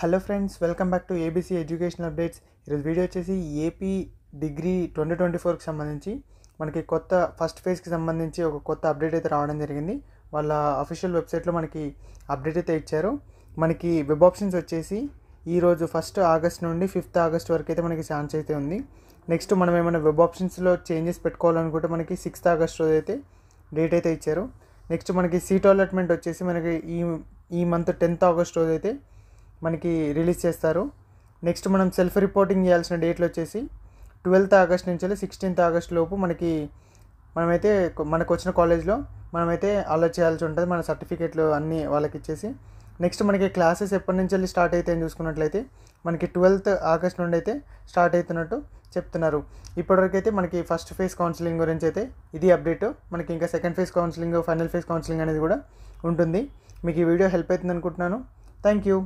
hello friends welcome back to ABC education updates ఈరోజు వీడియో వచ్చేసి ఏపీ డిగ్రీ ట్వంటీ ట్వంటీ ఫోర్కి సంబంధించి మనకి కొత్త ఫస్ట్ ఫేజ్కి సంబంధించి ఒక కొత్త అప్డేట్ అయితే రావడం జరిగింది వాళ్ళ అఫీషియల్ వెబ్సైట్లో మనకి అప్డేట్ అయితే ఇచ్చారు మనకి వెబ్ ఆప్షన్స్ వచ్చేసి ఈరోజు ఫస్ట్ ఆగస్ట్ నుండి ఫిఫ్త్ ఆగస్ట్ వరకు అయితే మనకి ఛాన్స్ అయితే ఉంది నెక్స్ట్ మనం ఏమైనా వెబ్ ఆప్షన్స్లో చేంజెస్ పెట్టుకోవాలనుకుంటే మనకి సిక్స్త్ ఆగస్ట్ రోజు అయితే డేట్ అయితే ఇచ్చారు నెక్స్ట్ మనకి సీట్ అలాట్మెంట్ వచ్చేసి మనకి ఈ ఈ మంత్ టెన్త్ ఆగస్ట్ రోజు అయితే మనకి రిలీజ్ చేస్తారు నెక్స్ట్ మనం సెల్ఫ్ రిపోర్టింగ్ చేయాల్సిన డేట్లు వచ్చేసి ట్వెల్త్ ఆగస్ట్ నుంచి సిక్స్టీన్త్ ఆగస్ట్ లోపు మనకి మనమైతే మనకు వచ్చిన కాలేజ్లో మనమైతే అలర్ట్ చేయాల్సి ఉంటుంది మన సర్టిఫికేట్లు అన్నీ వాళ్ళకి ఇచ్చేసి నెక్స్ట్ మనకి క్లాసెస్ ఎప్పటి నుంచి వెళ్ళి స్టార్ట్ అవుతాయని చూసుకున్నట్లయితే మనకి ట్వెల్త్ ఆగస్ట్ నుండి అయితే స్టార్ట్ అవుతున్నట్టు చెప్తున్నారు ఇప్పటివరకు అయితే మనకి ఫస్ట్ ఫేజ్ కౌన్సిలింగ్ గురించి అయితే ఇది అప్డేట్ మనకి ఇంకా second phase counselling final phase counselling అనేది కూడా ఉంటుంది మీకు ఈ వీడియో హెల్ప్ అవుతుంది అనుకుంటున్నాను థ్యాంక్ యూ